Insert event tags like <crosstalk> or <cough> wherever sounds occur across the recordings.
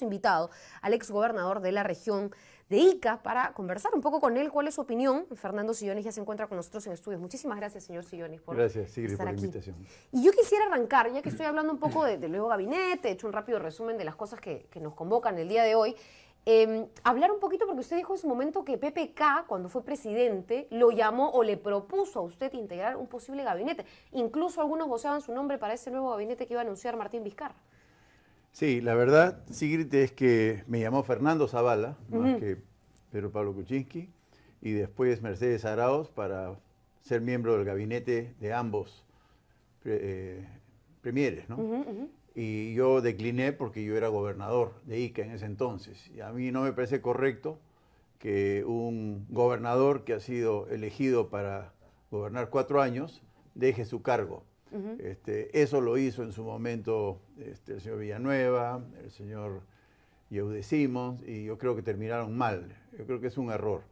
invitado al ex gobernador de la región de Ica para conversar un poco con él cuál es su opinión. Fernando Sillones ya se encuentra con nosotros en estudios. Muchísimas gracias, señor Sillones, por gracias, Sigrid, por la invitación. Y yo quisiera arrancar, ya que estoy hablando un poco del nuevo gabinete, he hecho un rápido resumen de las cosas que, nos convocan el día de hoy. Em, hablar un poquito, porque usted dijo en su momento que PPK, cuando fue presidente, lo llamó o le propuso a usted integrar un posible gabinete. Incluso algunos voceaban su nombre para ese nuevo gabinete que iba a anunciar Martín Vizcarra. Sí, la verdad, Sigrid, es que me llamó Fernando Zavala, más que Pedro Pablo Kuczynski, y después Mercedes Araos para ser miembro del gabinete de ambos eh, premieres, ¿no? Y yo decliné porque yo era gobernador de Ica en ese entonces. Y a mí no me parece correcto que un gobernador que ha sido elegido para gobernar cuatro años deje su cargo este, eso lo hizo en su momento este, el señor Villanueva, el señor Yeudecimos, y yo creo que terminaron mal. Yo creo que es un error.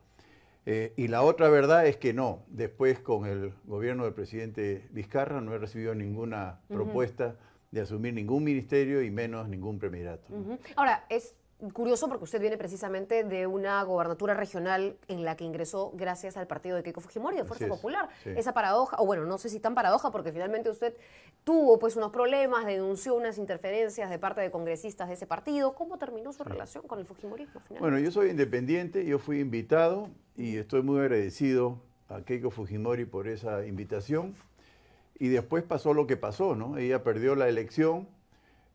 Eh, y la otra verdad es que no. Después, con el gobierno del presidente Vizcarra, no he recibido ninguna propuesta de asumir ningún ministerio y menos ningún premierato. Ahora, es curioso porque usted viene precisamente de una gobernatura regional en la que ingresó gracias al partido de Keiko Fujimori, de Fuerza Popular. Esa paradoja, o bueno, no sé si tan paradoja, porque finalmente usted tuvo pues unos problemas, denunció unas interferencias de parte de congresistas de ese partido. ¿Cómo terminó su relación con el Fujimori? Bueno, yo soy independiente, yo fui invitado y estoy muy agradecido a Keiko Fujimori por esa invitación. Y después pasó lo que pasó, ¿no? Ella perdió la elección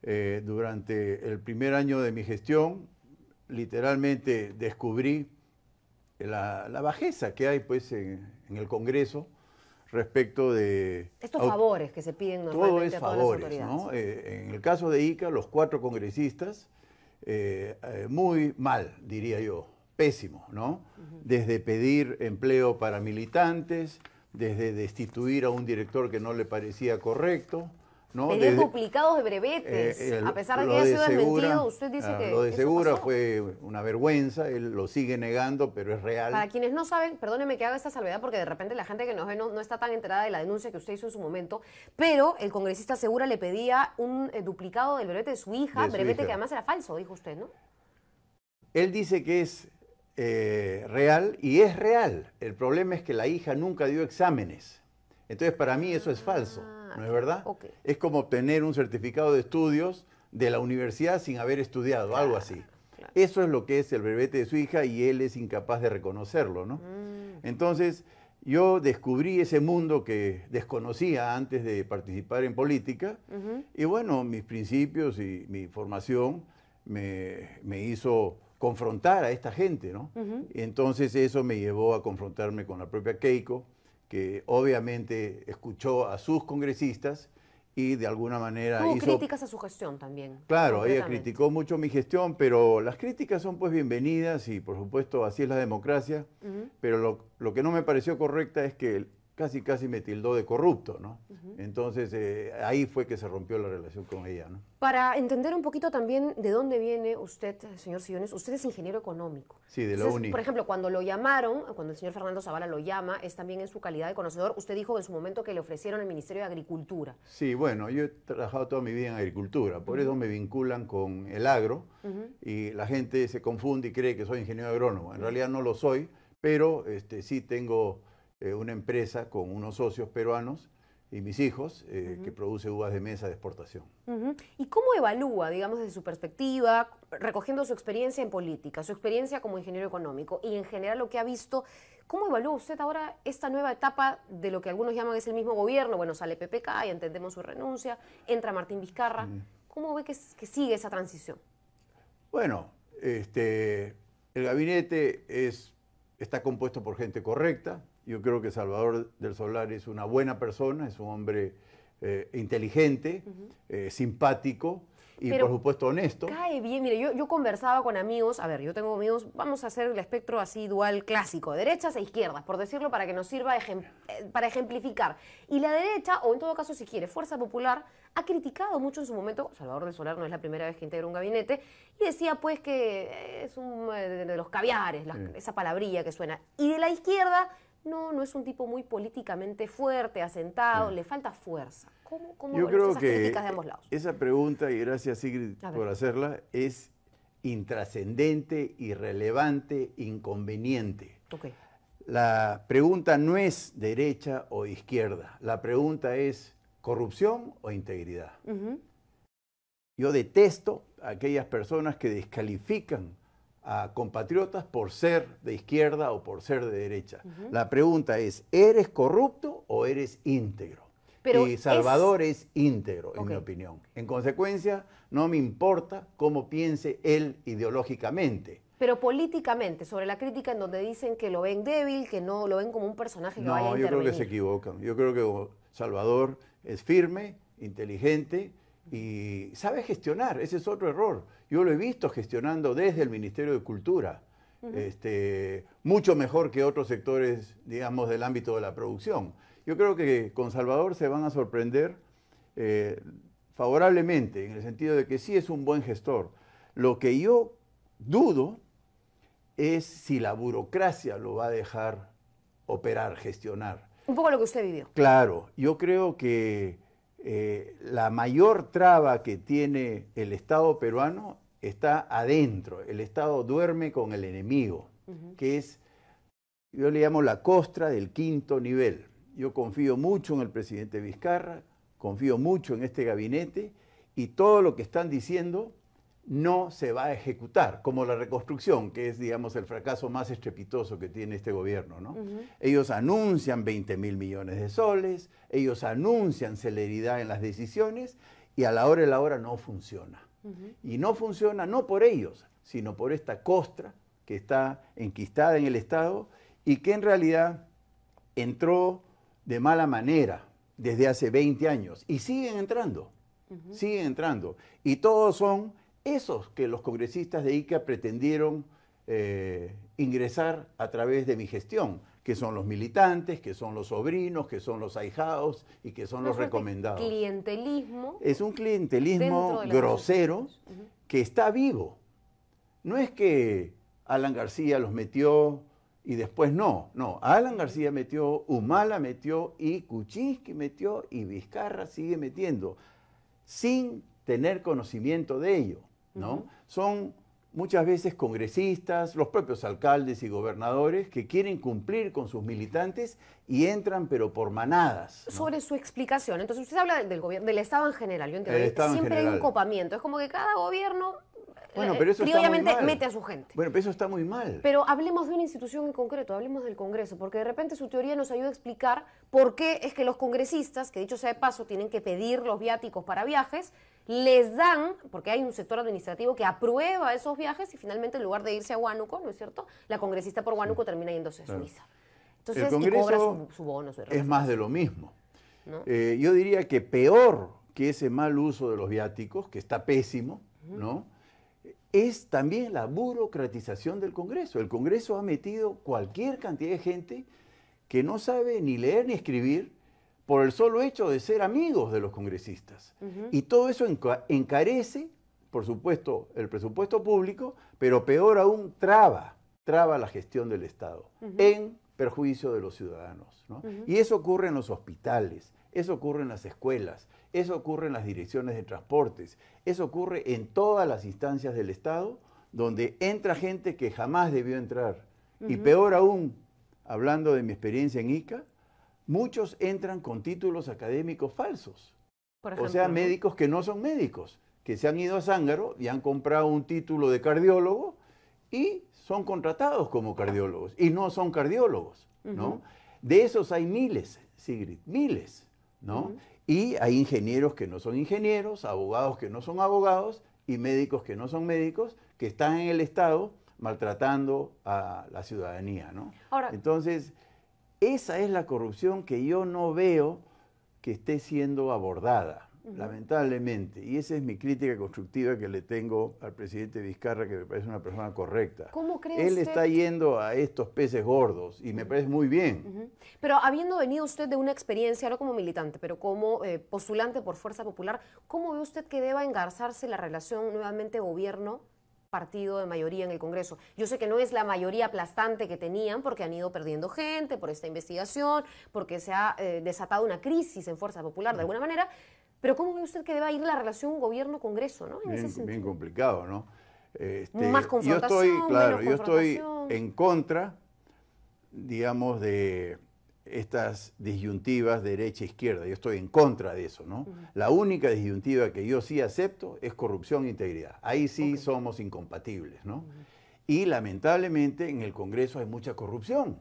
eh, durante el primer año de mi gestión, literalmente descubrí la, bajeza que hay pues, en, el Congreso respecto de... Estos favores que se piden normalmente todo es a eh, en el caso de ICA, los cuatro congresistas, eh, muy mal, diría yo, pésimo, ¿no? Desde pedir empleo para militantes, desde destituir a un director que no le parecía correcto, ¿no? duplicados de eh, brevetes, eh, a pesar de que ha sido desmentido, usted dice ah, que Lo de Segura fue una vergüenza, él lo sigue negando, pero es real. Para quienes no saben, perdóneme que haga esta salvedad porque de repente la gente que nos ve no, está tan enterada de la denuncia que usted hizo en su momento, pero el congresista Segura le pedía un eh, duplicado del brevete de su hija, brevete que además era falso, dijo usted, ¿no? Él dice que es real y es real. El problema es que la hija nunca dio exámenes. Entonces, para mí eso es falso. Ah. Ah, ¿No es verdad? Es como obtener un certificado de estudios de la universidad sin haber estudiado, algo así. Eso es lo que es el brevete de su hija y él es incapaz de reconocerlo, ¿no? Mm. Entonces, yo descubrí ese mundo que desconocía antes de participar en política y bueno, mis principios y mi formación me, hizo confrontar a esta gente, ¿no? Entonces eso me llevó a confrontarme con la propia Keiko, que obviamente escuchó a sus congresistas y de alguna manera Hubo críticas a su gestión también. Claro, ella criticó mucho mi gestión, pero las críticas son pues bienvenidas y por supuesto así es la democracia, pero lo, que no me pareció correcta es que casi casi me tildó de corrupto, ¿no? Entonces, eh, ahí fue que se rompió la relación con ella. Para entender un poquito también de dónde viene usted, señor Sillones, usted es ingeniero económico. Sí, de la Por ejemplo, cuando lo llamaron, cuando el señor Fernando Zavala lo llama, es también en su calidad de conocedor. Usted dijo en su momento que le ofrecieron el Ministerio de Agricultura. Sí, bueno, yo he trabajado toda mi vida en agricultura, por eso me vinculan con el agro y la gente se confunde y cree que soy ingeniero agrónomo. En realidad no lo soy, pero este, sí tengo eh, una empresa con unos socios peruanos y mis hijos, eh, que produce uvas de mesa de exportación. ¿Y cómo evalúa, digamos, desde su perspectiva, recogiendo su experiencia en política, su experiencia como ingeniero económico y en general lo que ha visto, cómo evalúa usted ahora esta nueva etapa de lo que algunos llaman es el mismo gobierno? Bueno, sale PPK y entendemos su renuncia, entra Martín Vizcarra. ¿Cómo ve que, que, sigue esa transición? Bueno, este, el gabinete es, está compuesto por gente correcta, yo creo que Salvador del Solar es una buena persona, es un hombre eh, inteligente, eh, simpático y por supuesto honesto. Cae bien, mire, yo, yo, conversaba con amigos, a ver, yo tengo amigos, vamos a hacer el espectro así dual clásico, derechas e izquierdas, por decirlo para que nos sirva eh, para ejemplificar. Y la derecha, o en todo caso si quiere, Fuerza Popular, ha criticado mucho en su momento, Salvador del Solar no es la primera vez que integra un gabinete, y decía pues que es un de los caviares, esa palabrilla que suena. Y de la izquierda no, no es un tipo muy políticamente fuerte, asentado, le falta fuerza. ¿Cómo, cómo Yo creo que de Esa pregunta, y gracias Sigrid por hacerla, es intrascendente, irrelevante, inconveniente. La pregunta no es derecha o izquierda, la pregunta es corrupción o integridad. Yo detesto a aquellas personas que descalifican a compatriotas por ser de izquierda o por ser de derecha. La pregunta es, ¿eres corrupto o eres íntegro? y Salvador es, íntegro, en mi opinión. En consecuencia, no me importa cómo piense él ideológicamente. Pero políticamente, sobre la crítica en donde dicen que lo ven débil, que no lo ven como un personaje que vaya a intervenir. No, yo creo que se equivocan. Yo creo que Salvador es firme, inteligente, y sabe gestionar, ese es otro error. Yo lo he visto gestionando desde el Ministerio de Cultura, este, mucho mejor que otros sectores, digamos, del ámbito de la producción. Yo creo que con Salvador se van a sorprender eh, favorablemente, en el sentido de que sí es un buen gestor. Lo que yo dudo es si la burocracia lo va a dejar operar, gestionar. Un poco lo que usted vivió. Claro, yo creo que eh, la mayor traba que tiene el Estado peruano está adentro. El Estado duerme con el enemigo, que es, yo le llamo la costra del quinto nivel. Yo confío mucho en el presidente Vizcarra, confío mucho en este gabinete y todo lo que están diciendo no se va a ejecutar, como la reconstrucción, que es, digamos, el fracaso más estrepitoso que tiene este gobierno. Ellos anuncian 20 mil millones de soles, ellos anuncian celeridad en las decisiones y a la hora y la hora no funciona. Y no funciona no por ellos, sino por esta costra que está enquistada en el Estado y que en realidad entró de mala manera desde hace 20 años y siguen entrando, siguen entrando. Y todos son esos que los congresistas de ICA pretendieron eh, ingresar a través de mi gestión, que son los militantes, que son los sobrinos, que son los ahijados y que son los recomendados. Clientelismo. Es un clientelismo grosero que está vivo. No es que Alan García los metió y después no, no. Alan García metió, Humala metió y Kuczynski metió y Vizcarra sigue metiendo sin tener conocimiento de ello. Son muchas veces congresistas, los propios alcaldes y gobernadores que quieren cumplir con sus militantes y entran pero por manadas. Sobre su explicación, entonces usted habla del, gobierno, del Estado en general, yo entiendo. Siempre hay un copamiento, es como que cada gobierno bueno, eh, pero eso mete a su gente. Bueno, pero eso está muy mal. Pero hablemos de una institución en concreto, hablemos del Congreso, porque de repente su teoría nos ayuda a explicar por qué es que los congresistas, que dicho sea de paso, tienen que pedir los viáticos para viajes, les dan, porque hay un sector administrativo que aprueba esos viajes y finalmente en lugar de irse a Huánuco, ¿no es cierto? La congresista por Huánuco termina yéndose a Suiza. Entonces, El Congreso cobra su, bono. es más de lo mismo. Eh, yo diría que peor que ese mal uso de los viáticos, que está pésimo, ¿no? es también la burocratización del Congreso. El Congreso ha metido cualquier cantidad de gente que no sabe ni leer ni escribir por el solo hecho de ser amigos de los congresistas. Y todo eso encarece, por supuesto, el presupuesto público, pero peor aún, traba, traba la gestión del Estado perjuicio de los ciudadanos. ¿no? Y eso ocurre en los hospitales, eso ocurre en las escuelas, eso ocurre en las direcciones de transportes, eso ocurre en todas las instancias del Estado donde entra gente que jamás debió entrar. Y peor aún, hablando de mi experiencia en ICA, muchos entran con títulos académicos falsos. o sea, médicos que no son médicos, que se han ido a Zángaro y han comprado un título de cardiólogo y son contratados como cardiólogos y no son cardiólogos, ¿no? De esos hay miles, Sigrid, miles, ¿no? Y hay ingenieros que no son ingenieros, abogados que no son abogados y médicos que no son médicos que están en el Estado maltratando a la ciudadanía, ¿no? Entonces, esa es la corrupción que yo no veo que esté siendo abordada lamentablemente. Y esa es mi crítica constructiva que le tengo al presidente Vizcarra, que me parece una persona correcta. ¿Cómo cree Él está yendo a estos peces gordos y me parece muy bien. Pero habiendo venido usted de una experiencia, no como militante, pero como eh, postulante por Fuerza Popular, ¿cómo ve usted que deba engarzarse la relación nuevamente gobierno? partido de mayoría en el Congreso. Yo sé que no es la mayoría aplastante que tenían porque han ido perdiendo gente por esta investigación, porque se ha eh, desatado una crisis en Fuerza Popular de alguna manera, pero ¿cómo ve usted que deba ir la relación gobierno-congreso, ¿no? bien, complicado, ¿no? Este, Más confrontación, yo estoy, claro, yo estoy en contra, digamos, de estas disyuntivas derecha-izquierda. Yo estoy en contra de eso, ¿no? La única disyuntiva que yo sí acepto es corrupción e integridad. Ahí sí somos incompatibles, ¿no? Y lamentablemente en el Congreso hay mucha corrupción,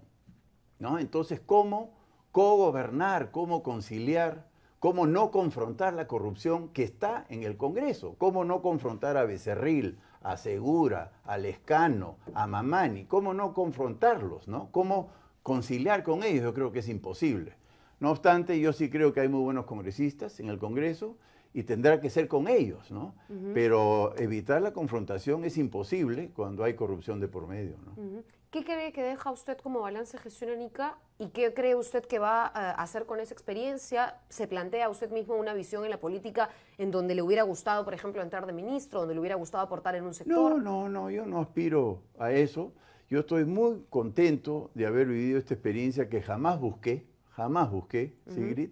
¿no? Entonces, ¿cómo gobernar, cómo conciliar ¿Cómo no confrontar la corrupción que está en el Congreso? ¿Cómo no confrontar a Becerril, a Segura, a Lescano, a Mamani? ¿Cómo no confrontarlos? ¿no? ¿Cómo conciliar con ellos? Yo creo que es imposible. No obstante, yo sí creo que hay muy buenos congresistas en el Congreso y tendrá que ser con ellos, ¿no? Pero evitar la confrontación es imposible cuando hay corrupción de por medio, ¿no? ¿Qué cree que deja usted como balance única y qué cree usted que va a hacer con esa experiencia? ¿Se plantea usted mismo una visión en la política en donde le hubiera gustado, por ejemplo, entrar de ministro, donde le hubiera gustado aportar en un sector? No, no, no, yo no aspiro a eso. Yo estoy muy contento de haber vivido esta experiencia que jamás busqué, jamás busqué,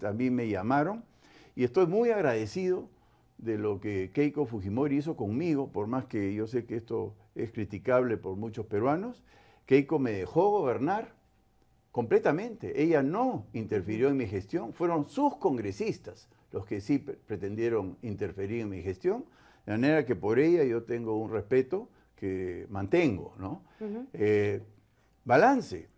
A mí me llamaron y estoy muy agradecido de lo que Keiko Fujimori hizo conmigo, por más que yo sé que esto es criticable por muchos peruanos. Keiko me dejó gobernar completamente. Ella no interfirió en mi gestión, fueron sus congresistas los que sí pretendieron interferir en mi gestión, de manera que por ella yo tengo un respeto que mantengo, ¿no? Eh, balance.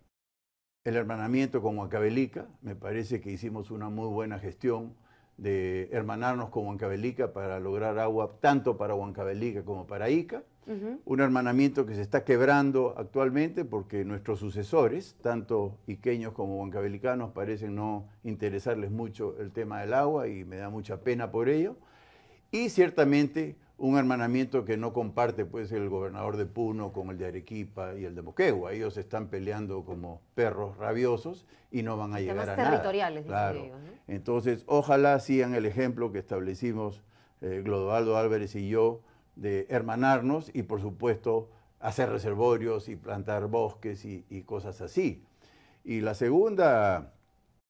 El hermanamiento con Huacabelica, me parece que hicimos una muy buena gestión de hermanarnos con Huancavelica para lograr agua tanto para Huancavelica como para Ica. Un hermanamiento que se está quebrando actualmente porque nuestros sucesores, tanto iqueños como huancavelicanos, parecen no interesarles mucho el tema del agua y me da mucha pena por ello. Y ciertamente un hermanamiento que no comparte pues, el gobernador de Puno con el de Arequipa y el de Moquegua. Ellos están peleando como perros rabiosos y no van a llegar a territoriales, nada. Ellos, Entonces, ojalá sigan el ejemplo que establecimos eh, Álvarez y yo de hermanarnos y, por supuesto, hacer reservorios y plantar bosques y cosas así. Y la segunda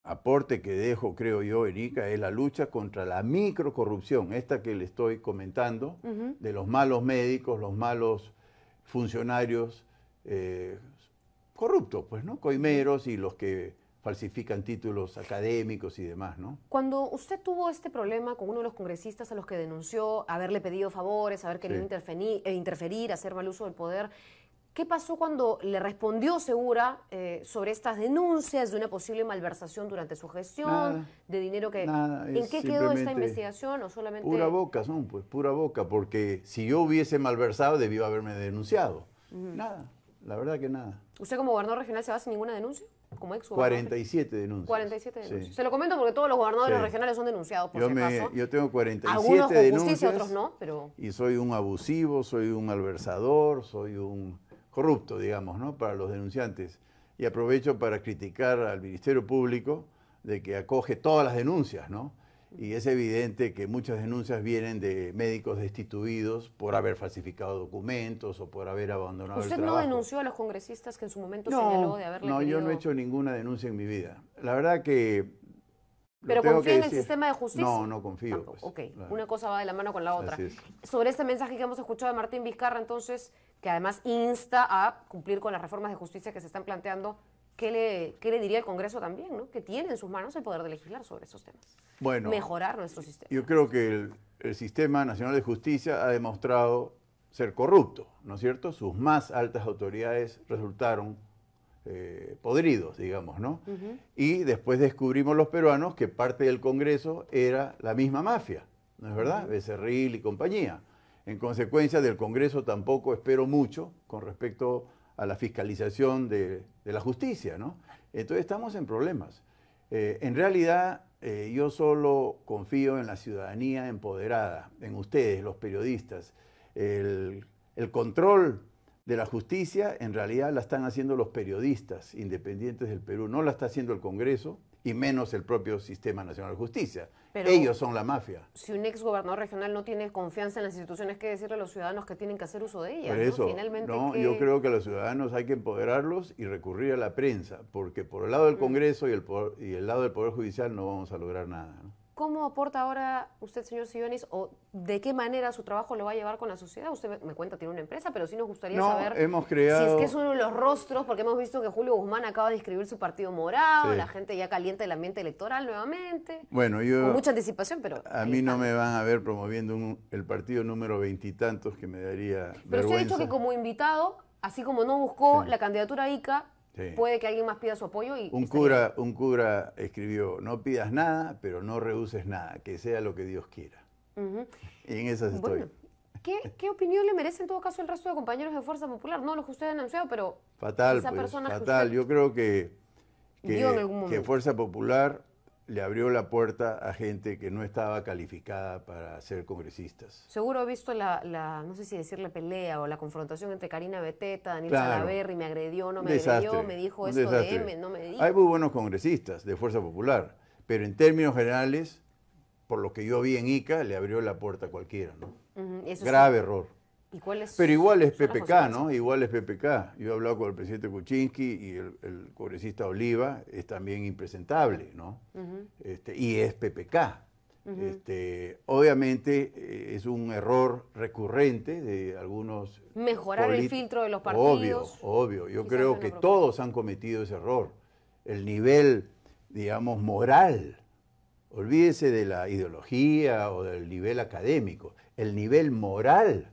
aporte que dejo, creo yo, Erika, es la lucha contra la microcorrupción, esta que le estoy comentando, de los malos médicos, los malos funcionarios eh, corruptos, pues, ¿no? Coimeros y los que falsifican títulos académicos y demás, ¿no? Cuando usted tuvo este problema con uno de los congresistas a los que denunció haberle pedido favores, haber querido interferir, eh, interferir, hacer mal uso del poder, ¿Qué pasó cuando le respondió Segura eh, sobre estas denuncias de una posible malversación durante su gestión, de dinero que... ¿En qué quedó esta investigación solamente...? Pura boca, son, pues, pura boca, porque si yo hubiese malversado debió haberme denunciado. Nada, la verdad que nada. ¿Usted como gobernador regional se va sin ninguna denuncia? Como ex 47 denuncias. 47 denuncias. Se lo comento porque todos los gobernadores regionales son denunciados, por yo Yo tengo 47 Algunos denuncias. otros no, pero... Y soy un abusivo, soy un malversador, soy un corrupto, digamos, ¿no? para los denunciantes. Y aprovecho para criticar al Ministerio Público de que acoge todas las denuncias, ¿no? Y es evidente que muchas denuncias vienen de médicos destituidos por haber falsificado documentos o por haber abandonado el trabajo. ¿Usted no denunció a los congresistas que en su momento señaló de haberle No, yo no he hecho ninguna denuncia en mi vida. La verdad que... ¿Pero confía en el sistema de justicia? No, no confío. Pues, ok, una cosa va de la mano con la otra. Sobre este mensaje que hemos escuchado de Martín Vizcarra, entonces, que además insta a cumplir con las reformas de justicia que se están planteando ¿Qué le, diría el Congreso también? ¿no? Que tiene en sus manos el poder de legislar sobre esos temas. Bueno. Mejorar nuestro sistema. Yo creo que el, Sistema Nacional de Justicia ha demostrado ser corrupto, ¿no es cierto? Sus más altas autoridades resultaron eh, podridos, digamos, ¿no? Y después descubrimos los peruanos que parte del Congreso era la misma mafia, ¿no es verdad? Becerril y compañía. En consecuencia, del Congreso tampoco espero mucho con respecto a la fiscalización de, la justicia, ¿no? Entonces estamos en problemas. Eh, en realidad, eh, yo solo confío en la ciudadanía empoderada, en ustedes, los periodistas. El, el control de la justicia en realidad la están haciendo los periodistas independientes del Perú, no la está haciendo el Congreso, y menos el propio Sistema Nacional de Justicia. Ellos son la mafia. Si un ex gobernador regional no tiene confianza en las instituciones, ¿qué decirle a los ciudadanos que tienen que hacer uso de ellas? Finalmente, yo creo que a los ciudadanos hay que empoderarlos y recurrir a la prensa, porque por el lado del mm. Congreso y el, y el lado del Poder Judicial no vamos a lograr nada. ¿Cómo aporta ahora usted, señor Sillonis, o de qué manera su trabajo lo va a llevar con la sociedad? Usted me cuenta, tiene una empresa, pero sí nos gustaría no, saber hemos creado... si es que es uno de los rostros, porque hemos visto que Julio Guzmán acaba de inscribir su partido morado, la gente ya calienta el ambiente electoral nuevamente. Bueno, yo... Con mucha anticipación, pero... A mí no me van a ver promoviendo el partido número veintitantos que me daría... Pero usted ha dicho que como invitado, así como no buscó la candidatura ICA, Puede que alguien más pida su apoyo y... Un cura, un cura escribió, no pidas nada, pero no reduces nada, que sea lo que Dios quiera. <laughs> Y en esas estoy. ¿qué, opinión le merece en todo caso el resto de compañeros de Fuerza Popular? No los que ustedes han anunciado, pero... Fatal, esa pues, fatal. Yo creo que, que, que Fuerza Popular le abrió la puerta a gente que no estaba calificada para ser congresistas. Seguro he visto la, no sé si decir la pelea o la confrontación entre Karina Beteta, Daniel me agredió, no me agredió, me dijo esto de M, no me dijo. Hay muy buenos congresistas de Fuerza Popular, pero en términos generales, por lo que yo vi en ICA, le abrió la puerta a cualquiera, ¿no? Grave error. Pero igual es PPK, ¿no? Igual es PPK. Yo he hablado con el presidente Kuczynski y el, el congresista Oliva es también impresentable, ¿no? Este, y es PPK. Este, obviamente eh, es un error recurrente de algunos... Mejorar el filtro de los partidos. Obvio, obvio. Yo creo que todos han cometido ese error. El nivel, digamos, moral. Olvídese de la ideología o del nivel académico. El nivel moral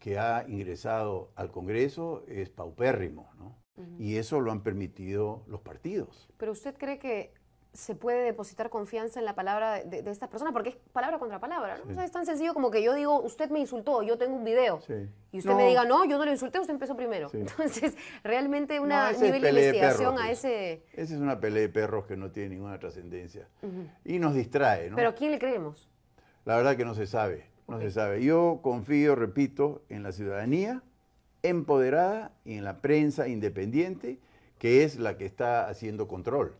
que ha ingresado al Congreso es paupérrimo, ¿no? Y eso lo han permitido los partidos. Pero usted cree que se puede depositar confianza en la palabra de, estas personas, porque es palabra contra palabra. ¿no? es tan sencillo como que yo digo, usted me insultó, yo tengo un video. Y usted me diga, no, yo no lo insulté, usted empezó primero. Entonces, realmente una nivel de investigación a ese... Esa es una pelea de perros que no tiene ninguna trascendencia. Y nos distrae, ¿no? Pero ¿a quién le creemos? La verdad que no se sabe. No se sabe. Yo confío, repito, en la ciudadanía empoderada y en la prensa independiente, que es la que está haciendo control.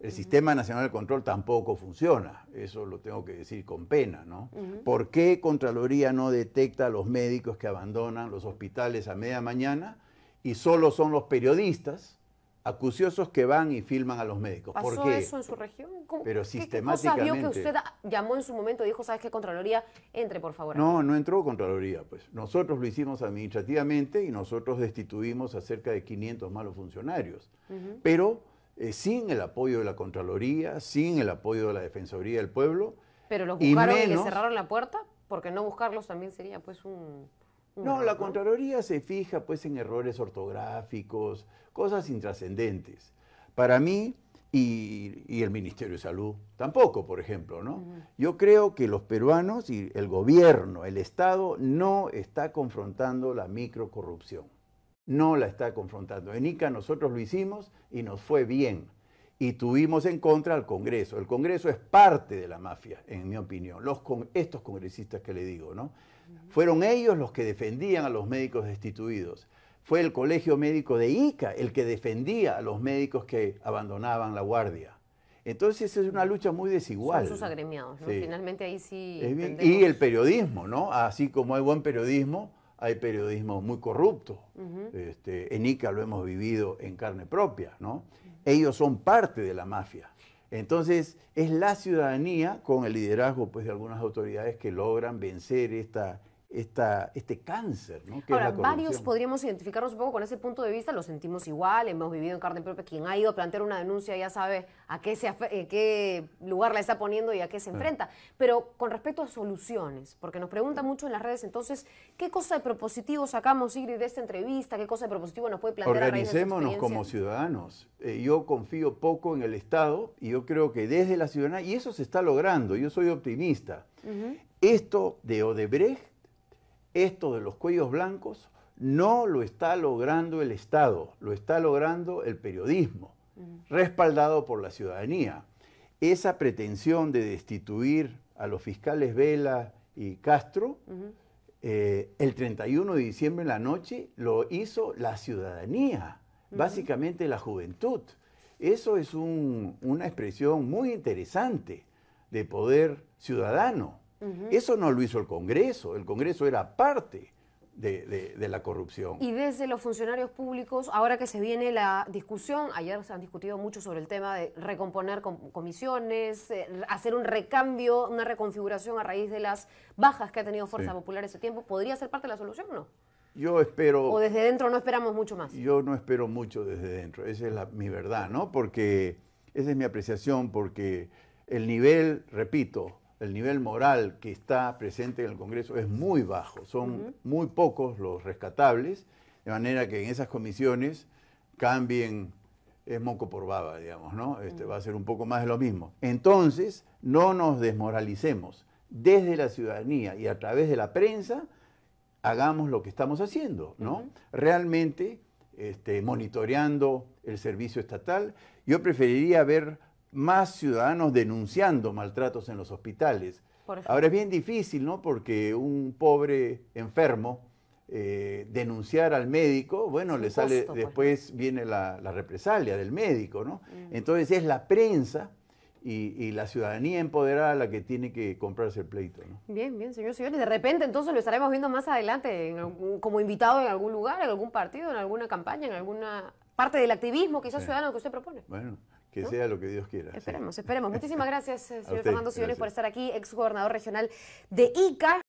El Sistema Nacional de Control tampoco funciona, eso lo tengo que decir con pena, ¿no? ¿Por qué Contraloría no detecta a los médicos que abandonan los hospitales a media mañana y solo son los periodistas acuciosos que van y filman a los médicos. ¿Pasó ¿Por eso en su región? Pero sistemáticamente. ¿Qué que usted llamó en su momento y dijo, ¿sabes qué, Contraloría? Entre, por favor. No, no entró Contraloría, pues. Nosotros lo hicimos administrativamente y nosotros destituimos a cerca de 500 malos funcionarios. Pero eh, sin el apoyo de la Contraloría, sin el apoyo de la Defensoría del Pueblo. ¿Pero lo buscaron y, le cerraron la puerta? Porque no buscarlos también sería, pues, un... No, la Contraloría se fija pues en errores ortográficos, cosas intrascendentes. Para mí, y, el Ministerio de Salud tampoco, por ejemplo, ¿no? Yo creo que los peruanos y el gobierno, el Estado, no está confrontando la microcorrupción. No la está confrontando. En ICA nosotros lo hicimos y nos fue bien. Y tuvimos en contra al Congreso. El Congreso es parte de la mafia, en mi opinión. Los estos congresistas que le digo, ¿no? Fueron ellos los que defendían a los médicos destituidos. Fue el Colegio Médico de Ica el que defendía a los médicos que abandonaban la guardia. Entonces es una lucha muy desigual. Son sus agremiados, ¿no? Finalmente ahí sí. y el periodismo, ¿no? Así como hay buen periodismo, hay periodismo muy corrupto. Este, en ICA lo hemos vivido en carne propia, ¿no? Ellos son parte de la mafia. Entonces, es la ciudadanía, con el liderazgo pues, de algunas autoridades, que logran vencer esta, este cáncer. Ahora, varios podríamos identificarnos un poco con ese punto de vista, lo sentimos igual, hemos vivido en carne propia. Quien ha ido a plantear una denuncia ya sabe a qué, eh, lugar la está poniendo y a qué se enfrenta. Pero con respecto a soluciones, porque nos preguntan mucho en las redes, entonces, ¿qué cosa de propositivo sacamos, Igri, de esta entrevista? ¿Qué cosa de propositivo nos puede plantear? Organicémonos como ciudadanos. Eh, yo confío poco en el Estado y yo creo que desde la ciudadanía, y eso se está logrando, yo soy optimista. Esto de Odebrecht esto de los cuellos blancos no lo está logrando el Estado, lo está logrando el periodismo, respaldado por la ciudadanía. Esa pretensión de destituir a los fiscales Vela y Castro, eh, el 31 de diciembre en la noche lo hizo la ciudadanía, básicamente la juventud. Eso es una expresión muy interesante de poder ciudadano. Eso no lo hizo el Congreso, el Congreso era parte. De, la corrupción. Y desde los funcionarios públicos, ahora que se viene la discusión, ayer se han discutido mucho sobre el tema de recomponer comisiones, eh, hacer un recambio, una reconfiguración a raíz de las bajas que ha tenido Fuerza Popular ese tiempo, ¿podría ser parte de la solución o no? Yo espero... ¿O desde dentro no esperamos mucho más? Yo no espero mucho desde dentro, esa es mi verdad, ¿no? Porque esa es mi apreciación, porque el nivel, repito, el nivel moral que está presente en el Congreso es muy bajo, son muy pocos los rescatables, de manera que en esas comisiones cambien, es moco por baba, digamos, ¿no? Este, Va a ser un poco más de lo mismo. Entonces, no nos desmoralicemos. Desde la ciudadanía y a través de la prensa, hagamos lo que estamos haciendo, ¿no? Realmente, este, monitoreando el servicio estatal, yo preferiría ver más ciudadanos denunciando maltratos en los hospitales. Ahora es bien difícil, ¿no? Porque un pobre enfermo eh, denunciar al médico, bueno, le sale, después viene la, represalia del médico, ¿no? Mm. Entonces es la prensa y, la ciudadanía empoderada la que tiene que comprarse el pleito. ¿no? Bien, bien, señor, señores. De repente entonces lo estaremos viendo más adelante como invitado en algún lugar, en algún partido, en alguna campaña, en alguna parte del activismo quizás ciudadano que usted propone. Bueno, que sea lo que Dios quiera. Esperemos, esperemos. <laughs> Muchísimas gracias, señor Fernando Sillones, por estar aquí, ex gobernador regional de ICA.